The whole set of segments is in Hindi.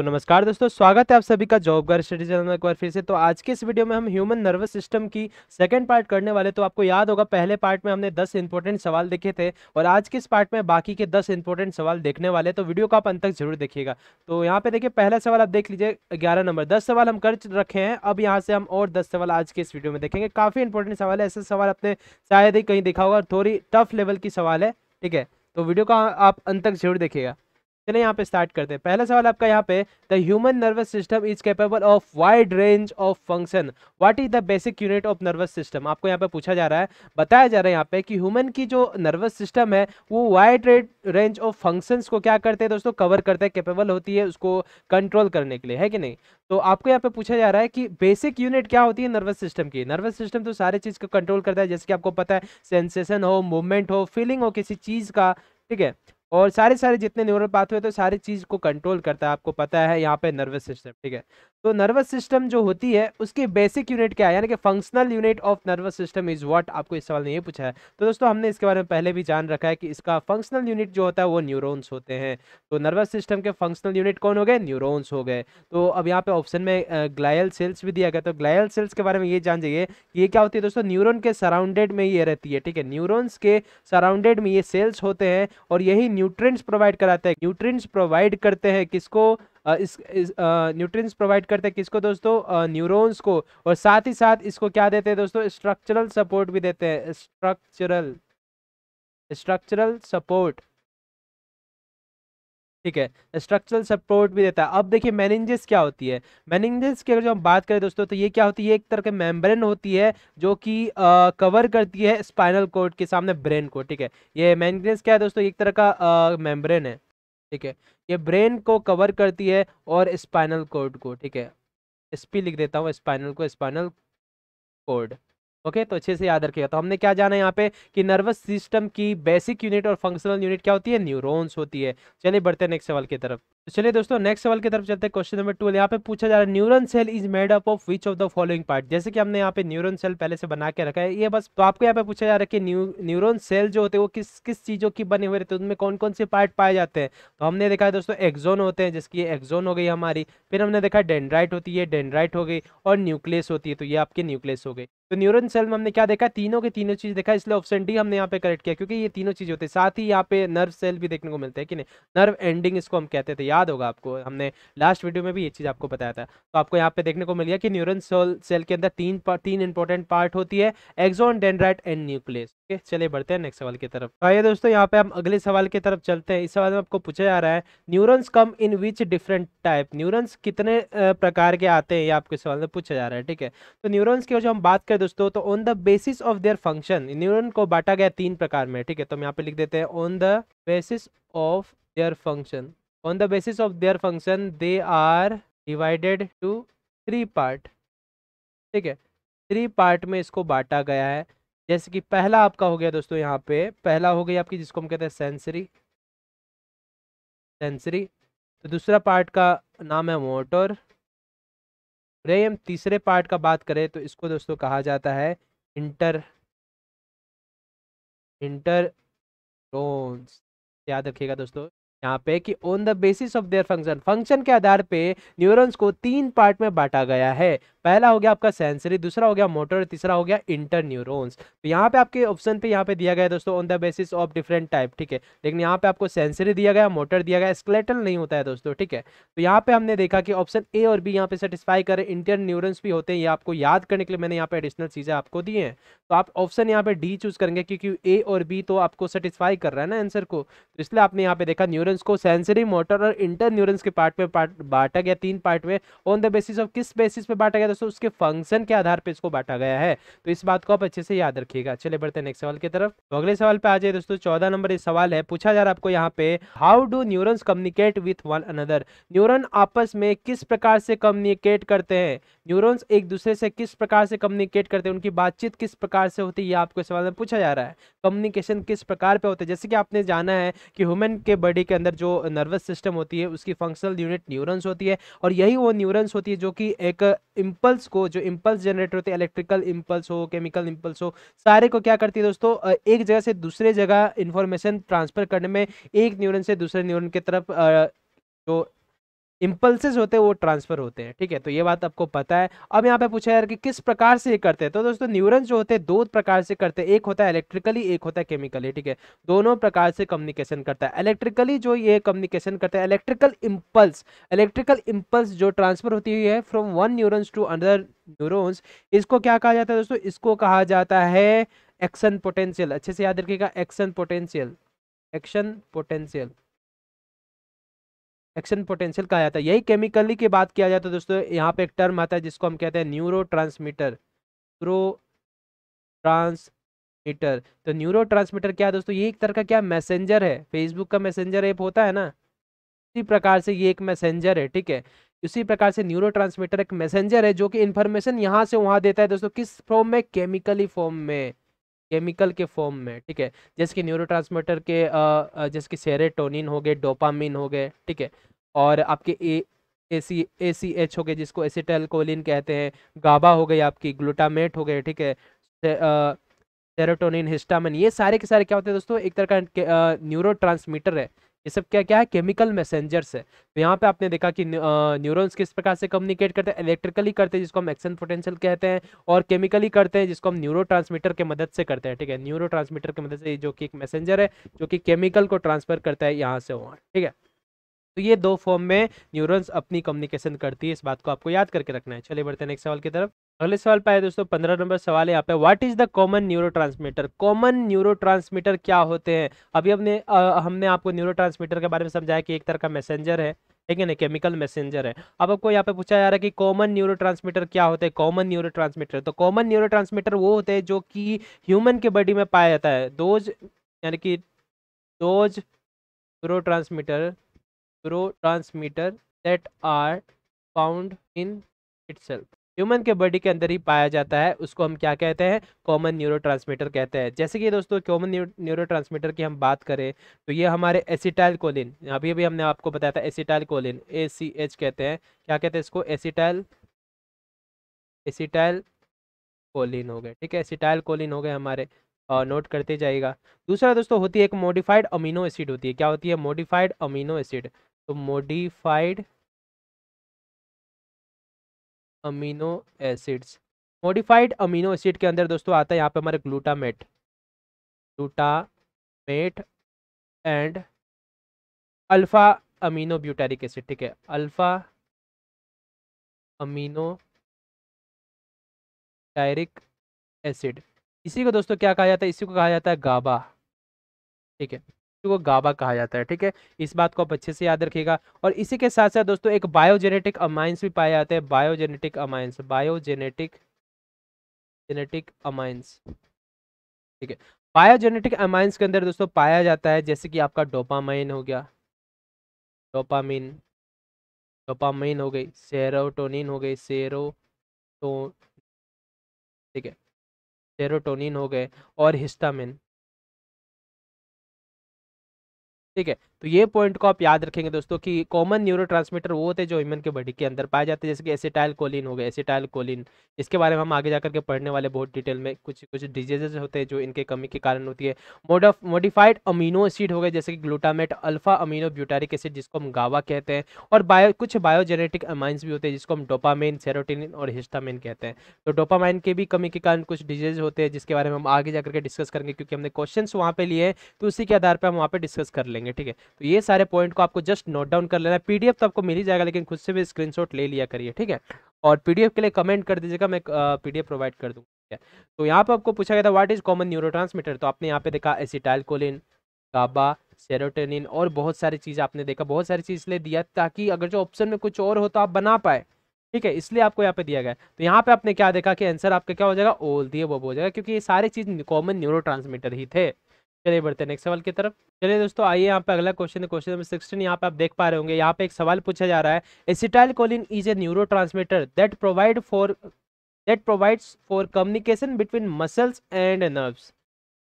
तो नमस्कार दोस्तों स्वागत है आप सभी का जॉब गर स्टडी चैनल में एक बार फिर से तो आज के इस वीडियो में हम ह्यूमन नर्वस सिस्टम की सेकंड पार्ट करने वाले तो आपको याद होगा पहले पार्ट में हमने 10 इंपॉर्टेंट सवाल देखे थे और आज के इस पार्ट में बाकी के 10 इंपॉर्टेंट सवाल देखने वाले तो वीडियो को आप अंत तक जरूर देखिएगा तो यहाँ पे देखिए पहला सवाल आप देख लीजिए ग्यारह नंबर दस सवाल हम कर रखे हैं अब यहाँ से हम और दस सवाल आज के इस वीडियो में देखेंगे काफ़ी इंपॉर्टेंट सवाल है ऐसे सवाल आपने शायद ही कहीं देखा होगा थोड़ी टफ लेवल की सवाल है ठीक है तो वीडियो का आप अंत तक जरूर देखिएगा चले यहाँ पे स्टार्ट करते हैं पहला सवाल आपका यहाँ पे the human nervous system is capable of wide range of function what is the basic unit of nervous system आपको यहाँ पे पूछा जा रहा है बताया जा रहा है यहाँ पे कि ह्यूमन की जो नर्वस सिस्टम है वो वाइड रेंज ऑफ फंक्शन को क्या करते हैं दोस्तों कवर करते हैं कैपेबल होती है उसको कंट्रोल करने के लिए है कि नहीं तो आपको यहाँ पे पूछा जा रहा है कि बेसिक यूनिट क्या होती है नर्वस सिस्टम की नर्वस सिस्टम तो सारे चीज़ को कंट्रोल करता है जैसे कि आपको पता है सेंसेशन हो मूवमेंट हो फीलिंग हो किसी चीज़ का ठीक है और सारे सारे जितने न्यूरल पाथवे तो सारी चीज़ को कंट्रोल करता है आपको पता है यहाँ पे नर्वस सिस्टम ठीक है तो नर्वस सिस्टम जो होती है उसकी बेसिक यूनिट क्या है यानी कि functional unit of nervous system is what आपको इस सवाल ने ये पूछा है तो दोस्तों हमने इसके बारे में पहले भी जान रखा है कि इसका फंक्शनल यूनिट जो होता है वो न्यूरोन्स होते हैं तो नर्वस सिस्टम के फंक्शनल यूनिट कौन हो गए न्यूरोन्स हो गए तो अब यहाँ पे ऑप्शन में ग्लायल सेल्स भी दिया गया तो ग्लायल सेल्स के बारे में ये जान जाइए ये क्या होती है दोस्तों न्यूरोन के सराउंडेड में ये रहती है ठीक है न्यूरोन्स के सराउंडेड में ये सेल्स होते हैं और यही न्यूट्रेंट्स प्रोवाइड कराते हैं न्यूट्रेंट्स प्रोवाइड करते हैं किसको इस, न्यूट्रिएंट्स प्रोवाइड करते हैं किसको दोस्तों न्यूरॉन्स को और साथ ही साथ इसको क्या देते हैं दोस्तों स्ट्रक्चरल सपोर्ट भी देते हैं स्ट्रक्चरल स्ट्रक्चरल सपोर्ट ठीक है स्ट्रक्चरल सपोर्ट भी देता है अब देखिए मैनिंजेस क्या होती है मैनिंजेस की अगर जो हम बात करें दोस्तों तो ये क्या होती है एक तरह की मेम्ब्रेन होती है जो कि कवर करती है स्पाइनल कोड के सामने ब्रेन को ठीक है ये मैनिंजेस क्या है दोस्तों एक तरह का मेम्ब्रेन है ठीक है ये ब्रेन को कवर करती है और स्पाइनल कोड को ठीक है एसपी लिख देता हूँ स्पाइनल को स्पाइनल कोड ओके तो अच्छे से याद रखिएगा तो हमने क्या जाना है यहाँ पे कि नर्वस सिस्टम की बेसिक यूनिट और फंक्शनल यूनिट क्या होती है न्यूरोन्स होती है चलिए बढ़ते हैं नेक्स्ट सवाल की तरफ तो चलिए दोस्तों नेक्स्ट सवाल की तरफ चलते हैं क्वेश्चन नंबर ट्वेल्व यहाँ पे पूछा जा रहा है neuron cell is made up of which of the following part जैसे कि हमने यहाँ पे न्यूरन सेल पहले से बना के रखा है ये बस तो आपको यहाँ पे पूछा जा रहा है कि न्यू न्यूरोन सेल जो होते हैं वो किस किस चीज़ों की बने हुए रहते हैं उनमें कौन कौन से पार्ट पाए जाते हैं तो हमने देखा है दोस्तों एक्जोन होते हैं जिसकी एक्जोन हो गई हमारी फिर हमने देखा डेंड्राइट होती है डेंड्राइट हो गई और न्यूक्लियस होती है तो ये आपकी न्यूक्लियस हो गई तो न्यूरोन सेल में हमने क्या देखा तीनों के तीनों चीज देखा इसलिए ऑप्शन डी हमने यहाँ पे करेक्ट किया क्योंकि ये तीनों चीज होते हैं साथ ही यहाँ पे नर्व सेल भी देखने को मिलते हैं कि नहीं नर्व एंडिंग इसको हम कहते थे याद याद होगा आपको हमने लास्ट वीडियो में भी ये चीज़ आपको बताया था तो आपको यहाँ पे देखने को मिल गया कि न्यूरन सेल सेल के अंदर तीन पा, तीन इंपॉर्टेंट पार्ट होती है axon dendrite and nucleus okay चले बढ़ते हैं नेक्स्ट सवाल की तरफ तो आइए दोस्तों यहाँ पे हम अगले सवाल की तरफ चलते हैं इस सवाल में आपको पूछा जा रहा है न्यूरन्स कम इन विच डिफरेंट टाइप न्यूरन्स कितने प्रकार के आते हैं ये आपके सवाल में पूछा जा रहा है ठीक है तो न्यूरोन्स की जो हम बात करें दोस्तों तो on the basis of their function neuron को बांटा गया तीन प्रकार में ठीक है तो हम यहाँ पे लिख देते हैं on the basis of their function on the basis of their function they are divided to three part ठीक है थ्री पार्ट में इसको बांटा गया है जैसे कि पहला आपका हो गया दोस्तों यहाँ पे पहला हो गया आपकी जिसको हम कहते हैं सेंसरी सेंसरी तो दूसरा पार्ट का नाम है मोटर रही हम तीसरे पार्ट का बात करें तो इसको दोस्तों कहा जाता है इंटर इंटर याद रखिएगा दोस्तों यहाँ पे कि on the basis of their function function के आधार पे न्यूरॉन्स को तीन पार्ट में बांटा गया है पहला हो गया आपका सेंसरी दूसरा हो गया मोटर तीसरा हो गया इंटर न्यूरॉन्स तो यहाँ पे आपके ऑप्शन पे यहाँ पे दिया गया दोस्तों on the basis of different type ठीक है लेकिन यहाँ पे आपको सेंसरी दिया गया मोटर दिया गया स्केलेटल नहीं होता है दोस्तों ठीक है तो यहाँ पे हमने देखा कि ऑप्शन ए और बी यहाँ पे सेटिस्फाई करें इंटर न्यूरोन्स भी होते हैं ये आपको याद करने के लिए मैंने यहाँ पे एडिशनल चीज़ें आपको दी है तो आप ऑप्शन यहाँ पे डी चूज करेंगे क्योंकि ए और बी तो आपको सेटिस्फाई कर रहा है ना आंसर को तो इसलिए आपने यहाँ पे देखा न्यूरो न्यूरॉन्स को सेंसरी मोटर और इंटर न्यूरॉन्स के पार्ट में पार्ट बांटा गया तीन पार्ट में ऑन द बेसिस ऑफ किस बेसिस पे बांटा गया दोस्तों उसके फंक्शन के आधार पे इसको बांटा गया है तो इस बात को आप अच्छे से याद रखिएगा चले बढ़ते नेक्स्ट सवाल की तरफ तो अगले सवाल पे आ जाए दोस्तों चौदह नंबर सवाल है पूछा जा रहा है आपको यहाँ पे how do neurons communicate with one another neuron आपस में किस प्रकार से कम्युनिकेट करते हैं न्यूरोन्स एक दूसरे से किस प्रकार से कम्युनिकेट करते हैं उनकी बातचीत किस प्रकार से होती है आपको सवाल में पूछा जा रहा है कम्युनिकेशन किस प्रकार पे होते हैं जैसे कि आपने जाना है कि ह्यूमन के बॉडी के अंदर जो नर्वस सिस्टम होती है उसकी फंक्शनल यूनिट न्यूरन्स होती है और यही वो न्यूरन्स होती है जो कि एक इम्पल्स को जो इम्पल्स जनरेट होते हैं इलेक्ट्रिकल इम्पल्स हो केमिकल इम्पल्स हो सारे को क्या करती है दोस्तों एक जगह से दूसरे जगह इन्फॉर्मेशन ट्रांसफर करने में एक न्यूरन से दूसरे न्यूरन की तरफ जो इम्पल्सेज होते हैं वो ट्रांसफर होते हैं ठीक है तो ये बात आपको पता है अब यहाँ पे पूछा यार कि किस प्रकार से ये करते हैं तो दोस्तों न्यूरॉन्स जो होते हैं दो प्रकार से करते हैं एक होता है इलेक्ट्रिकली एक होता है केमिकली ठीक है दोनों प्रकार से कम्युनिकेशन करता है इलेक्ट्रिकली जो ये कम्युनिकेशन करता है इलेक्ट्रिकल इम्पल्स इलेक्ट्रिकल इम्पल्स जो ट्रांसफर होती हुई है from one neurons to another neurons इसको क्या कहा जाता है दोस्तों इसको कहा जाता है एक्शन पोटेंशियल अच्छे से याद रखिएगा action potential action potential action potential कहा जाता है यही केमिकली की बात किया जाए तो दोस्तों यहाँ पे एक टर्म आता है जिसको हम कहते हैं न्यूरो ट्रांसमीटर न्यूरो ट्रांसमीटर तो न्यूरो ट्रांसमीटर क्या है दोस्तों ये एक तरह का क्या मैसेंजर है फेसबुक का मैसेंजर ऐप होता है ना इसी प्रकार से ये एक मैसेंजर है ठीक है इसी प्रकार से न्यूरो ट्रांसमीटर एक मैसेंजर है जो कि इन्फॉर्मेशन यहाँ से वहाँ देता है दोस्तों किस फॉर्म में केमिकली फॉर्म में केमिकल के फॉर्म में ठीक है जैसे कि न्यूरो के जैसे कि सेरेटोनिन हो गए डोपामिन हो गए ठीक है और आपके ए ए सी ए सी एच हो गए जिसको एसिटेलकोलिन कहते हैं गाबा हो गई आपकी ग्लूटामेट हो गए ठीक है सेरोटोनिन हिस्टामिन ये सारे के सारे क्या होते हैं दोस्तों एक तरह का न्यूरो है ये सब क्या क्या है केमिकल मैसेंजर्स है तो यहाँ पे आपने देखा कि न्यूरॉन्स किस प्रकार से कम्युनिकेट करते हैं इलेक्ट्रिकली करते हैं जिसको हम एक्शन पोटेंशियल कहते हैं और केमिकली करते हैं जिसको हम न्यूरो के मदद से करते हैं ठीक है न्यूरो की मदद से जो कि एक मैसेंजर है जो कि केमिकल को ट्रांसफर करता है यहाँ से वहाँ ठीक है तो ये दो फॉर्म में न्यूरॉन्स अपनी कम्युनिकेशन करती है इस बात को आपको याद करके रखना है चलिए बढ़ते हैं नेक्स्ट सवाल की तरफ अगले सवाल पे दोस्तों पंद्रह नंबर सवाल यहाँ पे what is the common neurotransmitter common neurotransmitter क्या होते हैं अभी हमने हमने आपको न्यूरोट्रांसमीटर के बारे में समझाया कि एक तरह का मैसेंजर है ठीक है ना केमिकल मैसेंजर है अब आपको यहाँ पे पूछा जा रहा है कि कॉमन न्यूरो क्या होते हैं कॉमन न्यूरो तो कॉमन न्यूरो वो होते हैं जो कि ह्यूमन के बॉडी में पाया जाता है दोज यानी कि those neurotransmitter neurotransmitter that are found in itself human के बॉडी के अंदर ही पाया जाता है उसको हम क्या कहते हैं कॉमन न्यूरोट्रांसमीटर कहते हैं जैसे कि दोस्तों कॉमन न्यूरोट्रांसमीटर की हम बात करें तो ये हमारे एसिटाइल कोलिन अभी अभी हमने आपको बताया था acetylcholine A C H कहते हैं क्या कहते हैं इसको एसिटाइल एसिटाइल कोलिन हो गए ठीक है एसिटाइल कोलिन हो गए हमारे और नोट करते जाएगा दूसरा दोस्तों होती है एक मोडिफाइड अमीनो एसिड होती है क्या होती है मोडिफाइड अमीनो एसिड तो modified amino acids modified amino acid के अंदर दोस्तों आता है यहाँ पे हमारे glutamate glutamate and alpha amino butyric acid ठीक है अल्फा अमीनो डायरिक एसिड इसी को दोस्तों क्या कहा जाता है इसी को कहा जाता है गाबा ठीक है को गाबा कहा जाता है ठीक है इस बात को आप अच्छे से याद रखिएगा और इसी के साथ साथ दोस्तों एक बायोजेनेटिक अमाइंस भी पाए जाते हैं biogenetic amines biogenetic genetic amines ठीक है बायोजेनेटिक अमाइंस के अंदर दोस्तों पाया जाता है जैसे कि आपका डोपामाइन हो गया डोपामिन डोपामाइन हो गई सेरोटोनिन हो गई सेरो ठीक है सेरोटोनिन हो गए और हिस्टामिन 对的。तो ये पॉइंट को आप याद रखेंगे दोस्तों कि कॉमन न्यूरो वो होते हैं जो ह्यूमन के बॉडी के अंदर पाए जाते हैं जैसे कि एसिटाइल कोलिन हो गए एसिटाइल कोलिन इसके बारे में हम आगे जाकर के पढ़ने वाले बहुत डिटेल में कुछ कुछ डिजीजेज होते हैं जो इनके कमी के कारण होती है मोडफ मोडिफाइड अमीनो एसिड हो गए जैसे कि glutamate alpha amino butyric acid जिसको हम गावा कहते हैं और बायो कुछ बायोजेनेटिक अमाइंस भी होते हैं जिसको हम डोपामाइन सेरोटिन और हिस्टामिन कहते हैं तो डोपामाइन के भी कमी के कारण कुछ डिजीज होते हैं जिसके बारे में हम आगे जाकर के डिस्कस करेंगे क्योंकि हमने क्वेश्चन वहाँ पे लिए हैं तो उसी के आधार पर हम वहाँ पर डिस्कस कर लेंगे ठीक है तो ये सारे पॉइंट को आपको जस्ट नोट डाउन कर लेना है पीडीएफ तो आपको मिल ही जाएगा लेकिन खुद से भी स्क्रीन ले लिया करिए ठीक है और पीडीएफ के लिए कमेंट कर दीजिएगा मैं पीडीएफ प्रोवाइड कर दूँगा है तो यहाँ पर आपको पूछा गया था व्हाट इज कॉमन न्यूरो तो आपने यहाँ पे देखा कोलिन गाबा सेरोटेनिन और बहुत सारी चीज़ आपने देखा बहुत सारी चीज़ इसलिए दिया ताकि अगर जो ऑप्शन में कुछ और हो तो आप बना पाए ठीक है इसलिए आपको यहाँ पे दिया गया तो यहाँ पे आपने क्या देखा कि आंसर आपका क्या हो जाएगा ओल दिए तो वो हो जाएगा क्योंकि ये सारी चीज़ कॉमन न्यूरो ही थे चलिए बढ़ते हैं नेक्स्ट सवाल की तरफ चलिए दोस्तों आइए यहाँ पे अगला क्वेश्चन है क्वेश्चन नंबर सिक्सटीन यहाँ पे आप देख पा रहे होंगे यहाँ पे एक सवाल पूछा जा रहा है acetylcholine is a neurotransmitter that provide for that provides for communication between muscles and nerves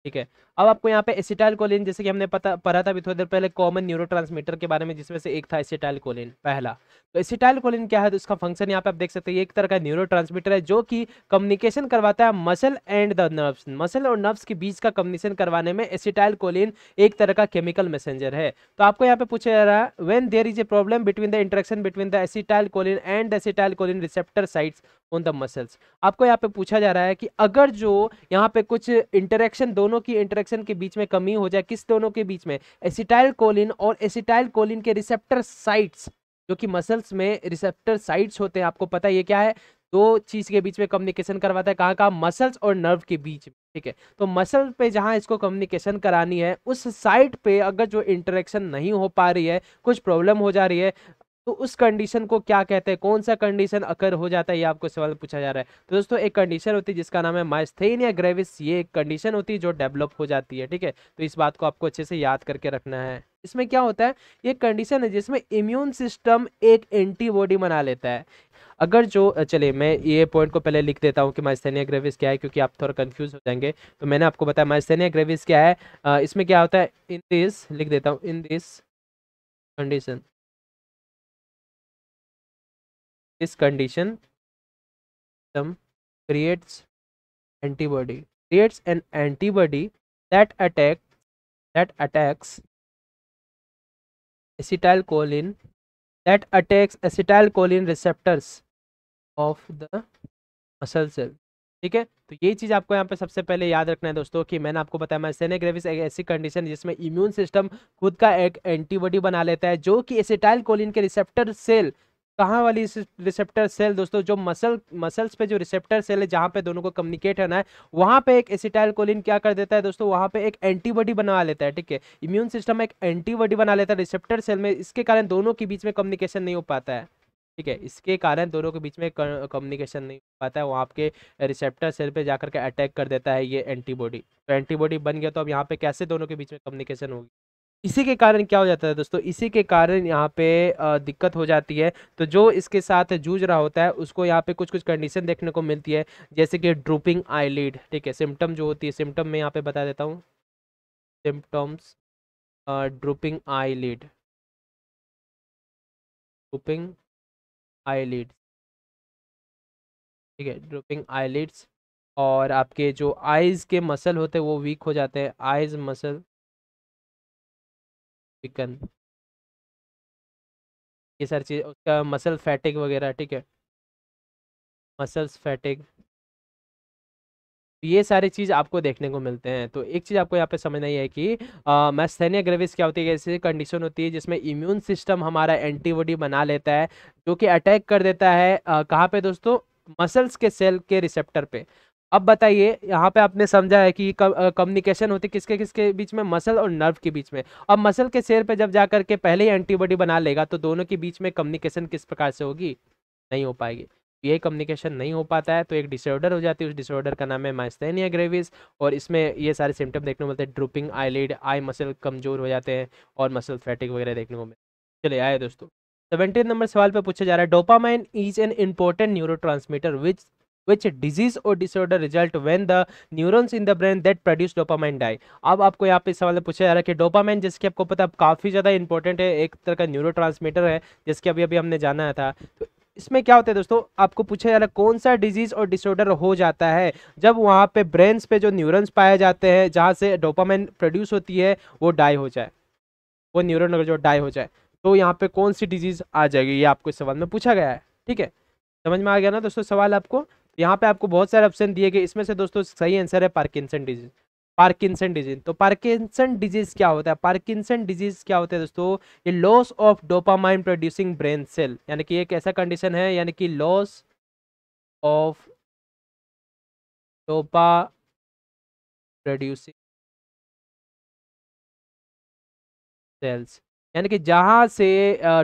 ठीक है अब आपको यहाँ पे एसिटाइल जैसे कि हमने पता पढ़ा था अभी थोड़ी देर पहले कॉमन न्यूरो के बारे में जिसमें से एक था एसिटाइल पहला तो एसिटाइल क्या है तो उसका फंक्शन यहाँ पे आप देख सकते हैं एक तरह का न्यूरो है जो कि कम्युनिकेशन करवाता है muscle and the nerves muscle और नर्व्स के बीच का कम्युनिकेशन करवाने में एसिटाइल कोलिन एक तरह का केमिकल मैसेंजर है तो आपको यहाँ पे पूछा जा रहा है when there is a problem between the interaction between the acetylcholine and acetylcholine receptor sites on the muscles आपको यहाँ पे पूछा जा रहा है कि अगर जो यहाँ पे कुछ इंटरेक्शन दोनों की इंटरेक्शन इंटरेक्शन के बीच में कमी हो जाए किस दोनों के बीच में एसिटाइल कोलिन और एसिटाइल कोलिन के रिसेप्टर साइट्स जो कि मसल्स में रिसेप्टर साइट्स होते हैं आपको पता है ये क्या है दो चीज़ के बीच में कम्युनिकेशन करवाता है कहाँ कहाँ मसल्स और नर्व के बीच में ठीक है तो मसल पे जहाँ इसको कम्युनिकेशन करानी है उस साइट पे अगर जो इंटरेक्शन नहीं हो पा रही है कुछ प्रॉब्लम हो जा रही है तो उस कंडीशन को क्या कहते हैं कौन सा कंडीशन अकर हो जाता है ये आपको सवाल पूछा जा रहा है तो दोस्तों एक कंडीशन होती है जिसका नाम है माइस्थेनिया ग्रेविस ये एक कंडीशन होती है जो डेवलप हो जाती है ठीक है तो इस बात को आपको अच्छे से याद करके रखना है इसमें क्या होता है ये कंडीशन है जिसमें इम्यून सिस्टम एक एंटीबॉडी बना लेता है अगर जो चलिए मैं ये पॉइंट को पहले लिख देता हूँ कि माइस्थेनिया ग्रेविस क्या है क्योंकि आप थोड़ा कंफ्यूज हो जाएंगे तो मैंने आपको बताया माइस्थेनिया ग्रेविस क्या है इसमें क्या होता है इन दिस लिख देता हूँ in this condition this condition system creates antibody creates an antibody that attack that attacks acetylcholine that attacks acetylcholine receptors of the muscle cell ठीक है तो ये चीज़ आपको यहाँ पे सबसे पहले याद रखना है दोस्तों कि मैंने आपको बताया मैसेने ग्रेविस एक ऐसी कंडीशन जिसमें इम्यून सिस्टम खुद का एक एंटीबॉडी बना लेता है जो कि एसिटाइल कोलिन के रिसेप्टर सेल कहाँ वाली रिसेप्टर सेल दोस्तों जो मसल मसल्स पे जो रिसेप्टर सेल है जहाँ पे दोनों को कम्युनिकेट होना है वहाँ पे एक एसिटाइल कोलिन क्या कर देता है दोस्तों वहाँ पे एक एंटीबॉडी बना लेता है ठीक है इम्यून सिस्टम एक एंटीबॉडी बना लेता है रिसेप्टर सेल में इसके कारण दोनों के बीच में कम्युनिकेशन नहीं हो पाता है ठीक है इसके कारण दोनों के बीच में कम्युनिकेशन नहीं हो पाता है वो आपके रिसेप्टर सेल पर जाकर के अटैक कर देता है ये एंटीबॉडी तो एंटीबॉडी बन गया तो अब यहाँ पर कैसे दोनों के बीच में कम्युनिकेशन होगी इसी के कारण क्या हो जाता है दोस्तों इसी के कारण यहाँ पे दिक्कत हो जाती है तो जो इसके साथ जूझ रहा होता है उसको यहाँ पे कुछ कुछ कंडीशन देखने को मिलती है जैसे कि ड्रूपिंग आईलिड ठीक है सिम्टम जो होती है सिम्टम मैं यहाँ पे बता देता हूँ symptoms drooping eyelid drooping eyelid ठीक है ड्रूपिंग आईलिड्स और आपके जो आइज़ के मसल होते हैं वो वीक हो जाते हैं आइज़ मसल चिकन ये सारी चीज़ उसका मसल फैटिक वगैरह ठीक है मसल्स फैटिक ये सारी चीज़ आपको देखने को मिलते हैं तो एक चीज़ आपको यहाँ पे समझना ही है कि मैस्थेनिया ग्रेविस क्या होती है ऐसी कंडीशन होती है जिसमें इम्यून सिस्टम हमारा एंटीबॉडी बना लेता है जो कि अटैक कर देता है कहाँ पे दोस्तों मसल्स के सेल के रिसेप्टर पे अब बताइए यहाँ पे आपने समझा है कि कम्युनिकेशन होती किसके किसके बीच में मसल और नर्व के बीच में अब मसल के शेर पे जब जा करके पहले ही एंटीबॉडी बना लेगा तो दोनों के बीच में कम्युनिकेशन किस प्रकार से होगी नहीं हो पाएगी ये कम्युनिकेशन नहीं हो पाता है तो एक डिसऑर्डर हो जाती है उस डिसऑर्डर का नाम है माइस्थेनिया ग्रेविस और इसमें ये सारे सिम्टम देखने को मिलते हैं ड्रूपिंग आईलिड आई मसल कमजोर हो जाते हैं और मसल फैटिक वगैरह देखने को मिलते चले आए दोस्तों सेवेंटीन नंबर सवाल पे पूछा जा रहा है dopamine is an important neurotransmitter which which disease or disorder result when the neurons in the brain that produce dopamine die अब आपको यहाँ पे सवाल पूछा जा रहा है कि डोपामाइन जिसकी आपको पता है काफ़ी ज़्यादा इंपॉर्टेंट है एक तरह का न्यूरो है जिसके अभी अभी हमने जाना था तो इसमें क्या होता है दोस्तों आपको पूछा जा रहा है कौन सा डिजीज और डिसऑर्डर हो जाता है जब वहाँ पे ब्रेन्स पे जो न्यूरॉन्स पाए जाते हैं जहाँ से डोपामाइन प्रोड्यूस होती है वो डाई हो जाए वो न्यूरॉन अगर जो डाई हो जाए तो यहाँ पे कौन सी डिजीज आ जाएगी ये आपको इस सवाल में पूछा गया है ठीक है समझ में आ गया ना दोस्तों सवाल आपको यहाँ पे आपको बहुत सारे ऑप्शन दिए गए इसमें से दोस्तों सही आंसर है पार्किंसन डिजीज पार्किंसन डिजीज तो पार्किंसन डिजीज क्या होता है पार्किंसन डिजीज क्या होता है दोस्तों ये loss of dopamine producing brain cell यानी कि एक ऐसा कंडीशन है यानी कि loss of dopa producing cells यानी कि जहाँ से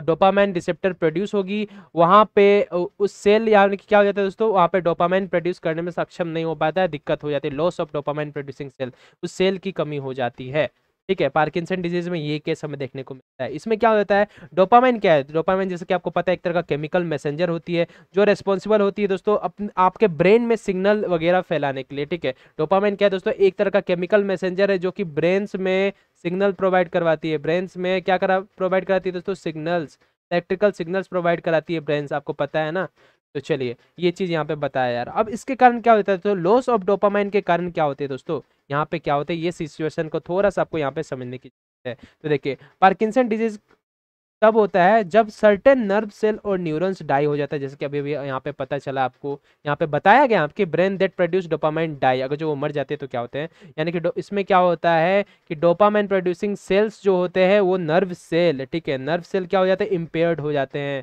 डोपामाइन रिसेप्टर प्रोड्यूस होगी वहाँ पे उस सेल यानी कि क्या हो जाता है दोस्तों वहाँ पे डोपामाइन प्रोड्यूस करने में सक्षम नहीं हो पाता है दिक्कत हो जाती है loss of dopamine producing cell उस सेल की कमी हो जाती है ठीक है पार्किंसन डिजीज में ये केस हमें देखने को मिलता है इसमें क्या होता है डोपामाइन क्या है डोपामाइन जैसे कि आपको पता है एक तरह का केमिकल मैसेंजर होती है जो रेस्पॉन्सिबल होती है दोस्तों अपने आपके ब्रेन में सिग्नल वगैरह फैलाने के लिए ठीक है डोपामाइन क्या है दोस्तों एक तरह का केमिकल मैसेंजर है जो कि ब्रेन्स में सिग्नल प्रोवाइड करवाती है ब्रेन्स में क्या करा प्रोवाइड कराती है दोस्तों सिग्नल्स इलेक्ट्रिकल सिग्नल्स प्रोवाइड कराती है ब्रेन्स आपको पता है ना तो चलिए ये चीज़ यहाँ पे बताया यार अब इसके कारण क्या होता है तो लॉस ऑफ डोपामाइन के कारण क्या होते हैं दोस्तों यहाँ पे क्या होते हैं ये सिचुएशन को थोड़ा सा आपको यहाँ पे समझने की है तो देखिए पार्किंसन डिजीज तब होता है जब सर्टेन नर्व सेल और न्यूरॉन्स डाई हो जाता है जैसे कि अभी अभी यहाँ पे पता चला आपको यहाँ पे बताया गया आपके brain that produce dopamine die अगर जो वो मर जाते हैं तो क्या होते हैं यानी कि इसमें क्या होता है कि डोपामाइन प्रोड्यूसिंग सेल्स जो होते हैं वो नर्व सेल ठीक है नर्व सेल क्या हो जाते हैं इम्पेयर्ड हो जाते हैं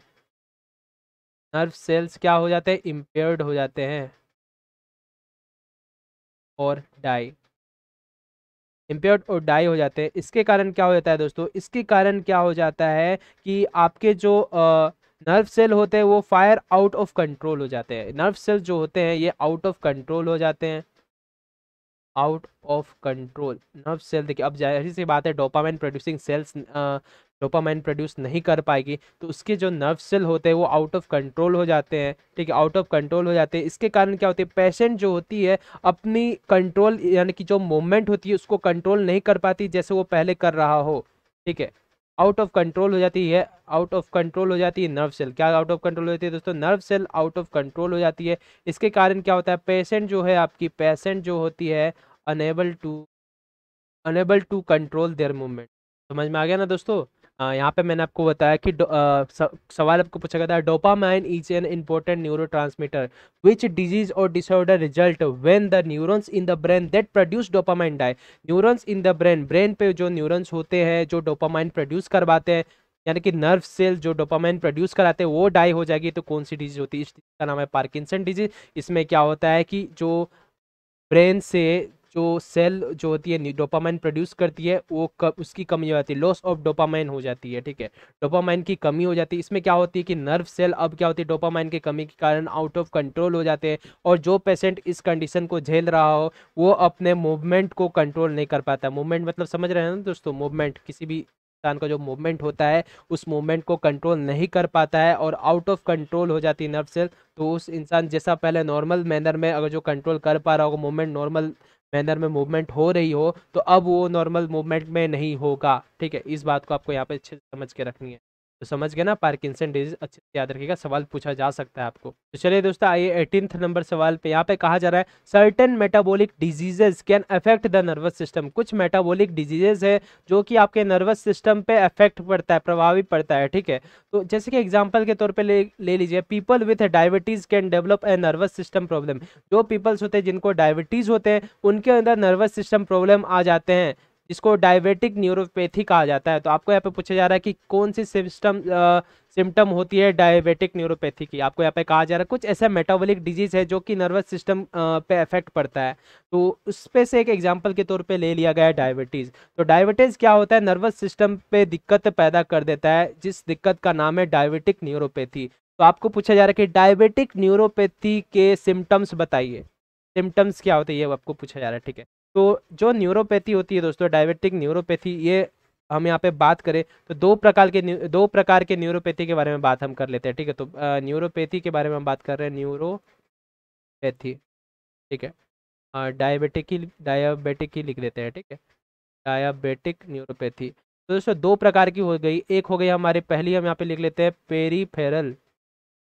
नर्व सेल्स क्या हो जाते हैं इम्पेयर्ड हो जाते हैं और डाई इम्पेयर्ड और डाई हो जाते हैं इसके कारण क्या हो जाता है दोस्तों इसके कारण क्या हो जाता है कि आपके जो आ, नर्व सेल होते हैं वो फायर आउट ऑफ कंट्रोल हो जाते हैं नर्व सेल जो होते हैं ये आउट ऑफ कंट्रोल हो जाते हैं out of control nerve cell देखिए अब जाहिर सी बात है dopamine producing cells dopamine produce नहीं कर पाएगी तो उसके जो नर्व सेल होते हैं वो आउट ऑफ कंट्रोल हो जाते हैं ठीक है आउट ऑफ कंट्रोल हो जाते हैं इसके कारण क्या होती है पेशेंट जो होती है अपनी कंट्रोल यानी कि जो मोवमेंट होती है उसको कंट्रोल नहीं कर पाती जैसे वो पहले कर रहा हो ठीक है आउट ऑफ कंट्रोल हो जाती है आउट ऑफ कंट्रोल हो जाती है नर्व सेल क्या आउट ऑफ कंट्रोल हो जाती है दोस्तों nerve cell out of control हो जाती है इसके कारण क्या होता है पेशेंट जो है आपकी पेशेंट जो होती है unable to unable to control their movement समझ में आ गया ना दोस्तों यहाँ पे मैंने आपको बताया कि सवाल आपको पूछा गया था dopamine is an important neurotransmitter which disease और disorder result when the neurons in the brain that produce dopamine die neurons in the brain brain पे जो न्यूरॉन्स होते हैं जो डोपामाइन प्रोड्यूस करवाते हैं यानी कि नर्व सेल जो डोपामाइन प्रोड्यूस कराते हैं वो डाई हो जाएगी तो कौन सी डिजीज होती है इसका नाम है पार्किसन डिजीज इसमें क्या होता है कि जो ब्रेन से जो सेल जो होती है डोपामाइन प्रोड्यूस करती है वो कब उसकी कमी हो जाती है लॉस ऑफ डोपामाइन हो जाती है ठीक है डोपामाइन की कमी हो जाती है इसमें क्या होती है कि नर्व सेल अब क्या होती है डोपामाइन की कमी के कारण आउट ऑफ कंट्रोल हो जाते हैं और जो पेशेंट इस कंडीशन को झेल रहा हो वो अपने मूवमेंट को कंट्रोल नहीं कर पाता मूवमेंट मतलब समझ रहे हैं ना दोस्तों मूवमेंट किसी भी इंसान का जो मूवमेंट होता है उस मूवमेंट को कंट्रोल नहीं कर पाता है और आउट ऑफ कंट्रोल हो जाती है नर्व सेल तो उस इंसान जैसा पहले नॉर्मल मैनर में अगर जो कंट्रोल कर पा रहा होगा मूवमेंट नॉर्मल मैनर में मूवमेंट हो रही हो तो अब वो नॉर्मल मूवमेंट में नहीं होगा ठीक है इस बात को आपको यहाँ पे अच्छे से समझ के रखनी है तो समझ गए ना पार्किंसन डिजीज अच्छे से याद रखिएगा सवाल पूछा जा सकता है आपको तो चलिए दोस्तों आइए एटीनथ नंबर सवाल पे यहाँ पे कहा जा रहा है certain metabolic diseases can affect the nervous system कुछ मेटाबॉलिक डिजीजेज है जो कि आपके नर्वस सिस्टम पे अफेक्ट पड़ता है प्रभावी पड़ता है ठीक है तो जैसे कि एग्जाम्पल के तौर पर ले, ले लीजिए people with diabetes can develop a nervous system problem जो पीपल्स होते हैं जिनको डायबिटीज़ होते हैं उनके अंदर नर्वस सिस्टम प्रॉब्लम आ जाते हैं इसको डायबिटिक न्यूरोपैथी कहा जाता है तो आपको यहाँ पे पूछा जा रहा है कि कौन सी सिस्टम सिम्टम होती है डायबिटिक न्यूरोपैथी की आपको यहाँ पे कहा जा रहा है कुछ ऐसा मेटाबॉलिक डिजीज़ है जो कि नर्वस सिस्टम पे इफेक्ट पड़ता है तो उस पर से एक एग्जाम्पल के तौर पे ले लिया गया है डायबिटीज़ तो डायबिटीज़ क्या होता है नर्वस सिस्टम पर दिक्कत पैदा कर देता है जिस दिक्कत का नाम है डायबिटिक न्यूरोपैथी तो आपको पूछा जा रहा है कि डायबिटिक न्यूरोपैथी के सिम्टम्स बताइए सिम्टम्स क्या होते हैं ये आपको पूछा जा रहा है ठीक है तो जो न्यूरोपैथी होती है दोस्तों डायबिटिक न्यूरोपैथी ये हम यहाँ पे बात करें तो दो प्रकार के दो प्रकार के न्यूरोपैथी के बारे में बात हम कर लेते हैं ठीक है तो न्यूरोपैथी के बारे में हम बात कर रहे हैं न्यूरोपैथी ठीक है डायबिटिक ही डायबिटिक ही लिख देते हैं ठीक है डायबिटिक न्यूरोपैथी तो दोस्तों दो प्रकार की हो गई एक हो गई हमारी पहली हम यहाँ पे लिख लेते हैं peripheral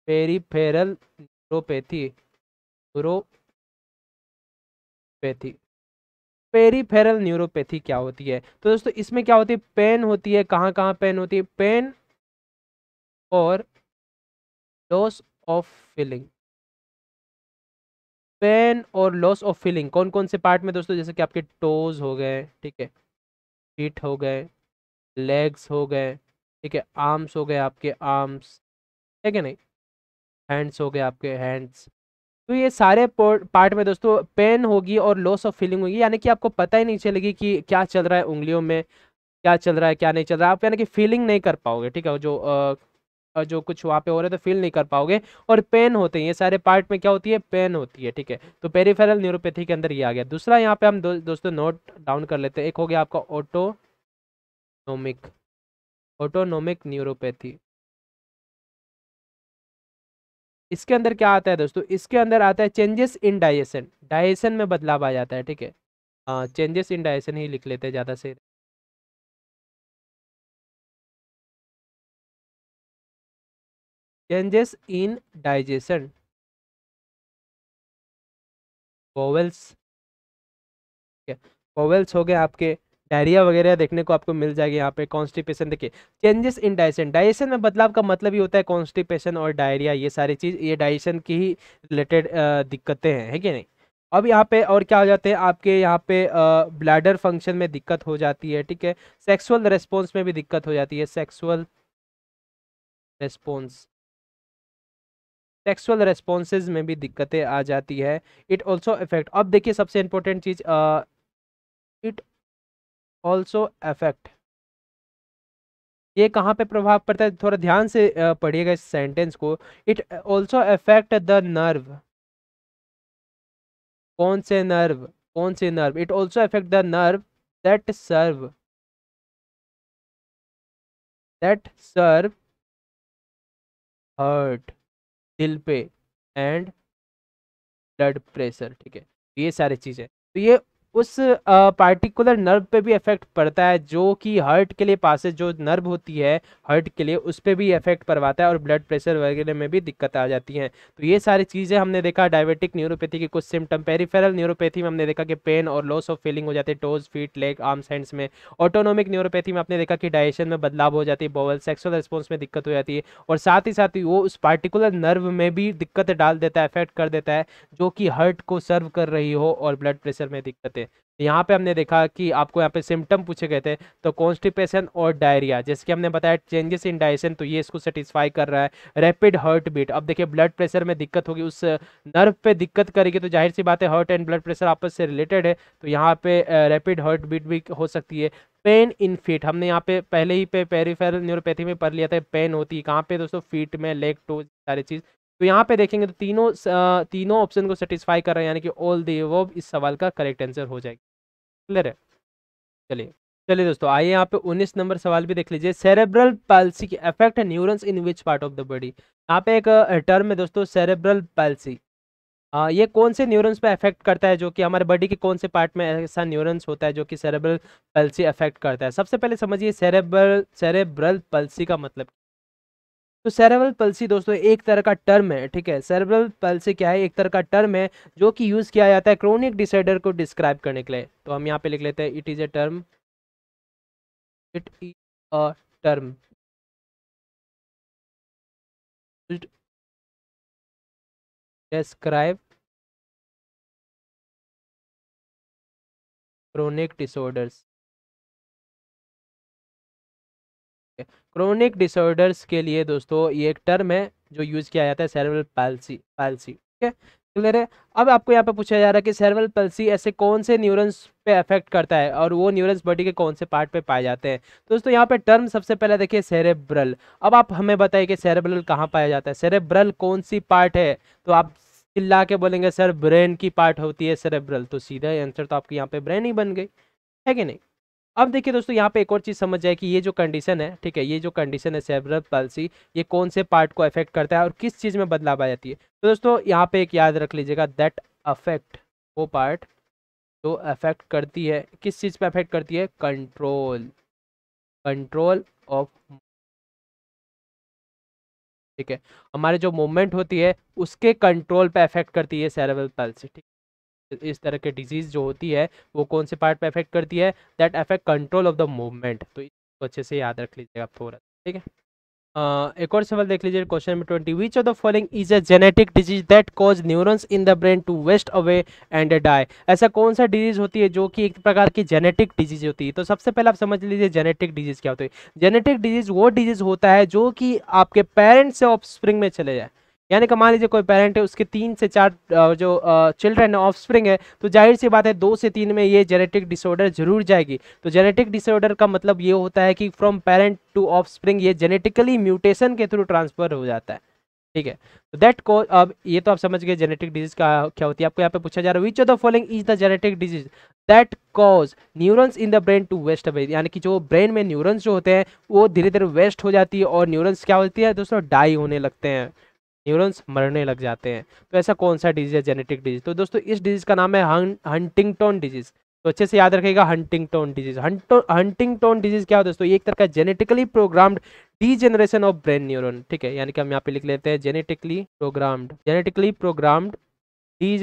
peripheral neuropathy neuropathy peripheral neuropathy क्या होती है तो दोस्तों इसमें क्या होती है पेन होती है कहाँ कहाँ पेन होती है पेन और लॉस ऑफ फीलिंग पेन और लॉस ऑफ फीलिंग कौन कौन से पार्ट में दोस्तों जैसे कि आपके टोज हो गए ठीक है फीट हो गए लेग्स हो गए ठीक है आर्म्स हो गए आपके आर्म्स ठीक है नहीं हैंड्स हो गए आपके हैंड्स तो ये सारे पार्ट में दोस्तों पेन होगी और लॉस ऑफ फीलिंग होगी यानी कि आपको पता ही नहीं चलेगी कि क्या चल रहा है उंगलियों में क्या चल रहा है क्या नहीं चल रहा है आप यानी कि फीलिंग नहीं कर पाओगे ठीक है जो आ, जो कुछ वहाँ पे हो रहा है तो फील नहीं कर पाओगे और पेन होते हैं ये सारे पार्ट में क्या होती है पेन होती है ठीक है तो पेरीफेरल न्यूरोपैथी के अंदर ये आ गया दूसरा यहाँ पे हम दो, दोस्तों नोट डाउन कर लेते हैं एक हो गया आपका ऑटोनोमिक ऑटोनोमिक न्यूरोपैथी इसके अंदर क्या आता है दोस्तों इसके अंदर आता है चेंजेस इन डाइजेशन डाइजेशन में बदलाव आ जाता है ठीक है हाँ चेंजेस इन डाइजेशन ही लिख लेते हैं ज़्यादा से चेंजेस इन डाइजेशन है बोवेल्स हो गए आपके डायरिया वगैरह देखने को आपको मिल जाएगी यहाँ पे कॉन्स्टिपेशन देखिए चेंजेस इन डाइजेशन डाइजेशन में बदलाव का मतलब ही होता है कॉन्स्टिपेशन और डायरिया ये सारी चीज़ ये डाइजेशन की ही रिलेटेड दिक्कतें हैं है कि नहीं अब यहाँ पे और क्या हो जाते हैं आपके यहाँ पे ब्लैडर फंक्शन में दिक्कत हो जाती है ठीक है सेक्सुअल रेस्पॉन्स में भी दिक्कत हो जाती है सेक्सुअल रेस्पॉन्स सेक्सुअल रेस्पॉन्सेज में भी दिक्कतें आ जाती है इट ऑल्सो इफेक्ट अब देखिए सबसे इम्पोर्टेंट चीज़ इट ऑल्सो एफेक्ट ये कहाँ पे प्रभाव पड़ता है थोड़ा ध्यान से पढ़िएगा इस सेंटेंस को it also effect the nerve कौन से नर्व कौन से nerve it also effect the nerve that serve that serve heart दिल पे एंड ब्लड प्रेशर ठीक है तो ये सारी चीज़ें तो ये उस पार्टिकुलर नर्व पे भी इफेक्ट पड़ता है जो कि हार्ट के लिए पासेज जो नर्व होती है हार्ट के लिए उस पर भी इफेक्ट पड़वाता है और ब्लड प्रेशर वगैरह में भी दिक्कत आ जाती है तो ये सारी चीज़ें हमने देखा डायबिटिक न्यूरोपैथी के कुछ सिम्टम पेरीफेरल न्यूरोपैथी में हमने देखा कि पेन और लॉस ऑफ फीलिंग हो जाती है toes feet leg arms hands में ऑटोनोमिक न्यूरोपैथी में आपने देखा कि डाइजेशन में बदलाव हो जाती है बोवल सेक्सुअल रिस्पॉन्स में दिक्कत हो जाती है और साथ ही साथ ही वो उस पार्टिकुलर नर्व में भी दिक्कत डाल देता है इफेक्ट कर देता है जो कि हार्ट को सर्व कर रही हो और ब्लड प्रेशर में दिक्कतें यहाँ पे हमने देखा कि आपको यहाँ पे सिम्टम पूछे गए थे तो कॉन्स्टिपेशन और डायरिया जैसे कि हमने बताया चेंजेस इन डाइजेशन तो ये इसको सेटिस्फाई कर रहा है रैपिड हार्ट बीट अब देखिए ब्लड प्रेशर में दिक्कत होगी उस नर्व पे दिक्कत करेगी तो जाहिर सी बात है हार्ट एंड ब्लड प्रेशर आपस से रिलेटेड है तो यहाँ पे रैपिड हार्ट बीट भी हो सकती है पेन इन फीट हमने यहाँ पे पहले ही पे पेरीफेरल न्यूरोपैथी में पढ़ लिया था पेन होती है कहाँ पे दोस्तों फीट में लेग टो सारी चीज़ तो यहाँ पे देखेंगे तो तीनों तीनों ऑप्शन को सेटिस्फाई कर रहे हैं यानी कि ऑल दी वो इस सवाल का करेक्ट आंसर हो जाएगा क्लियर है चलिए चलिए दोस्तों आइए यहाँ पे 19 नंबर सवाल भी देख लीजिए सेरेब्रल पैल्सी की effect neurons in which part of the body यहाँ पे एक टर्म है दोस्तों सेरेब्रल पैल्सी आ, ये कौन से न्यूरॉन्स पे इफेक्ट करता है जो कि हमारे बॉडी के कौन से पार्ट में ऐसा न्यूरॉन्स होता है जो कि सेरेब्रल पल्सी इफेक्ट करता है सबसे पहले समझिए सेरेब्रल सेरेब्रल पल्सी का मतलब तो सेरेब्रल पल्सी दोस्तों एक तरह का टर्म है ठीक है सेरेब्रल पल्सी क्या है एक तरह का टर्म है जो कि यूज़ किया जाता है क्रोनिक डिसऑर्डर को डिस्क्राइब करने के लिए तो हम यहाँ पे लिख लेते हैं it is a term it is a term describe chronic disorders chronic disorders के लिए दोस्तों ये एक टर्म है जो यूज़ किया जाता है सेरेब्रल पैल्सी पैल्सी ठीक है क्लियर है अब आपको यहाँ पे पूछा जा रहा है कि सेरेब्रल पल्सी ऐसे कौन से न्यूरॉन्स पे अफेक्ट करता है और वो न्यूरॉन्स बॉडी के कौन से पार्ट पे पाए जाते हैं दोस्तों यहाँ पे टर्म सबसे पहले देखिए सेरेब्रल अब आप हमें बताइए कि सेरेब्रल कहाँ पाया जाता है सेरेब्रल कौन सी पार्ट है तो आप चिल्ला के बोलेंगे सर ब्रेन की पार्ट होती है सेरेब्रल तो सीधा आंसर तो आपके यहाँ पे ब्रेन ही बन गई है कि नहीं अब देखिए दोस्तों यहाँ पे एक और चीज़ समझ जाए कि ये जो कंडीशन है ठीक है ये जो कंडीशन है सेवरल पॉलिसी ये कौन से पार्ट को अफेक्ट करता है और किस चीज़ में बदलाव आ जाती है तो दोस्तों यहाँ पे एक याद रख लीजिएगा दैट अफेक्ट वो पार्ट जो अफेक्ट करती है किस चीज़ पे अफेक्ट करती है कंट्रोल कंट्रोल ऑफ ठीक है हमारे जो मूवमेंट होती है उसके कंट्रोल पर अफेक्ट करती है सेरेबल पॉलिसी ठीक इस तरह के डिजीज़ जो होती है वो कौन से पार्ट पे अफेक्ट करती है that affect control of the movement तो इसको अच्छे से याद रख लीजिएगा आप थोड़ा ठीक है एक और सवाल देख लीजिए question number twenty which of the following is a genetic disease that cause neurons in the brain to waste away and die ऐसा कौन सा डिजीज होती है जो कि एक प्रकार की जेनेटिक डिजीज होती है तो सबसे पहले आप समझ लीजिए जेनेटिक डिजीज क्या होती है जेनेटिक डिजीज वो डिजीज होता है जो कि आपके पेरेंट्स से ऑफ में चले जाए यानी कि मान लीजिए कोई पेरेंट है उसके तीन से चार जो चिल्ड्रन ऑफ स्प्रिंग है तो जाहिर सी बात है दो से तीन में ये जेनेटिक डिसऑर्डर जरूर जाएगी तो जेनेटिक डिसऑर्डर का मतलब ये होता है कि from parent to offspring ये जेनेटिकली म्यूटेशन के थ्रू ट्रांसफर हो जाता है ठीक है तो दैट को अब ये तो आप समझ गए जेनेटिक डिजीज का क्या होती है आपको यहाँ पे पूछा जा रहा है which of the following is the genetic disease that cause neurons in the brain to waste away यानी कि जो ब्रेन में न्यूरोन्स जो होते हैं वो धीरे धीरे वेस्ट हो जाती है और न्यूरोन्स क्या होती है दोस्तों डाई होने लगते हैं न्यूरॉन्स मरने लग जाते हैं तो ऐसा कौन सा डिजीज है जेनेटिक डिजीज तो दोस्तों इस डिजीज का नाम है हंटिंगटोन डिजीज तो अच्छे से याद रखेगा हंटिंगटोन डिजीज हंटिंगटोन डिजीज क्या हो दोस्तों एक तरह का genetically programmed degeneration of brain neuron ठीक है यानी कि हम यहाँ पे लिख लेते हैं genetically programmed genetically programmed de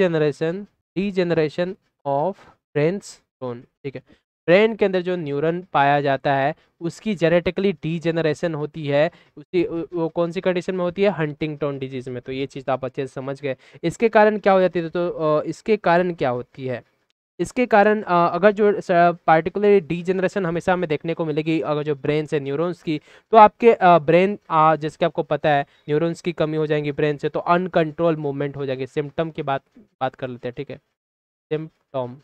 degeneration of brain stone ठीक है ब्रेन के अंदर जो न्यूरॉन पाया जाता है उसकी जेनेटिकली डीजेनरेशन होती है उसी वो कौन सी कंडीशन में होती है हंटिंगटन डिजीज में तो ये चीज़ तो आप अच्छे से समझ गए इसके कारण क्या हो जाती है तो, तो इसके कारण क्या होती है इसके कारण अगर जो पार्टिकुलरली डी जनरेशन हमेशा हमें देखने को मिलेगी अगर जो ब्रेन से न्यूरॉन्स की तो आपके ब्रेन जैसे कि आपको पता है न्यूरॉन्स की कमी हो जाएंगी ब्रेन से तो अनकंट्रोल मूवमेंट हो जाएगी सिम्टम की बात बात कर लेते हैं ठीक है symptom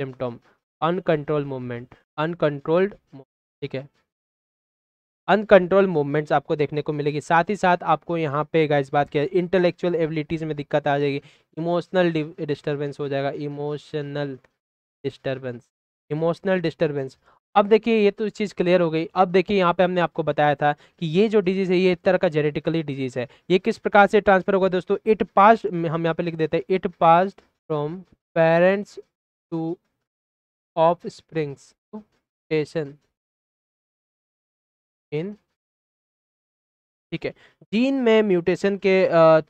symptom uncontrol movement uncontrolled ठीक है अनकंट्रोल मूवमेंट्स आपको देखने को मिलेगी साथ ही साथ आपको यहाँ पे गाइस बात किया इंटेलेक्चुअल एबिलिटीज़ में दिक्कत आ जाएगी इमोशनल डिस्टर्बेंस हो जाएगा इमोशनल डिस्टर्बेंस इमोशनल डिस्टर्बेंस अब देखिए ये तो चीज़ क्लियर हो गई अब देखिए यहाँ पे हमने आपको बताया था कि ये जो डिजीज़ है ये एक तरह का जेनेटिकली डिजीज़ है ये किस प्रकार से ट्रांसफर होगा दोस्तों इट पास्ट हम यहाँ पे लिख देते हैं it passed from parents to offsprings station in ठीक है जीन में म्यूटेशन के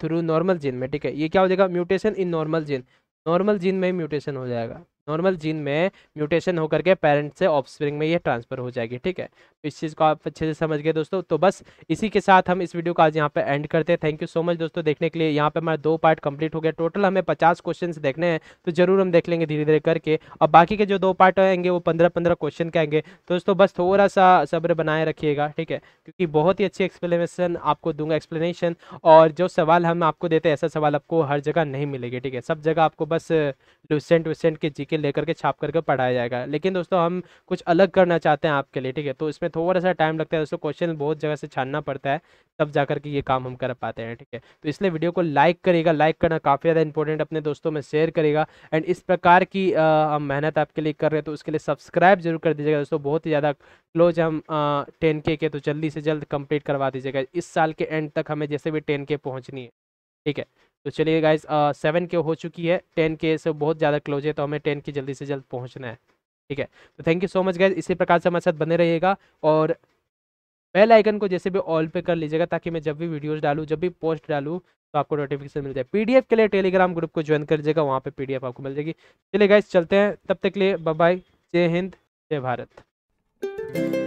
थ्रू नॉर्मल जीन में ठीक है ये क्या हो जाएगा mutation in normal gene normal gene में म्यूटेशन हो जाएगा नॉर्मल जीन में म्यूटेशन होकर के पेरेंट से ऑफस्प्रिंग में ये ट्रांसफर हो जाएगी ठीक है तो इस चीज़ को आप अच्छे से समझ गए दोस्तों तो बस इसी के साथ हम इस वीडियो को आज यहाँ पे एंड करते हैं थैंक यू सो मच दोस्तों देखने के लिए यहाँ पे हमारा दो पार्ट कंप्लीट हो गया टोटल हमें पचास क्वेश्चन देखने हैं तो जरूर हम देख लेंगे धीरे धीरे करके और बाकी के जो दो पार्ट आएंगे वो पंद्रह पंद्रह क्वेश्चन के आएंगे तो दोस्तों बस थोड़ा सा सब्र बनाए रखिएगा ठीक है क्योंकि बहुत ही अच्छी एक्सप्लेनेशन आपको दूंगा एक्सप्लेनेशन और जो सवाल हम आपको देते हैं ऐसा सवाल आपको हर जगह नहीं मिलेगी ठीक है सब जगह आपको बस लुसेंट वुसेंट के जी लेकर के छाप करके पढ़ाया जाएगा लेकिन दोस्तों हम कुछ अलग करना चाहते हैं आपके लिए ठीक है तो इसमें थोड़ा सा टाइम लगता है दोस्तों क्वेश्चन बहुत जगह से छानना पड़ता है तब जा करके ये काम हम कर पाते हैं ठीक है तो इसलिए वीडियो को लाइक करेगा लाइक करना काफ़ी ज़्यादा इंपॉर्टेंट अपने दोस्तों में शेयर करेगा एंड इस प्रकार की हम मेहनत आपके लिए कर रहे हैं तो उसके लिए सब्सक्राइब जरूर कर दीजिएगा दोस्तों बहुत ही ज़्यादा क्लोज हम टेन के के तो जल्दी से जल्द कंप्लीट करवा दीजिएगा इस साल के एंड तक हमें जैसे भी टेन के पहुँचनी है ठीक है तो चलिए गाइज सेवन के हो चुकी है टेन के से बहुत ज़्यादा क्लोज है तो हमें टेन की जल्दी से जल्द पहुँचना है ठीक है तो thank you so much guys इसी प्रकार से हमारे साथ बने रहिएगा और बेल आइकन को जैसे भी ऑल पे कर लीजिएगा ताकि मैं जब भी वीडियोस डालूँ जब भी पोस्ट डालूँ तो आपको नोटिफिकेशन मिल जाए पीडीएफ के लिए टेलीग्राम ग्रुप को ज्वाइन कर लीजिएगा वहाँ पे पीडीएफ आपको मिल जाएगी चलिए गाइज चलते हैं तब तक के लिए बाय जय हिंद जय भारत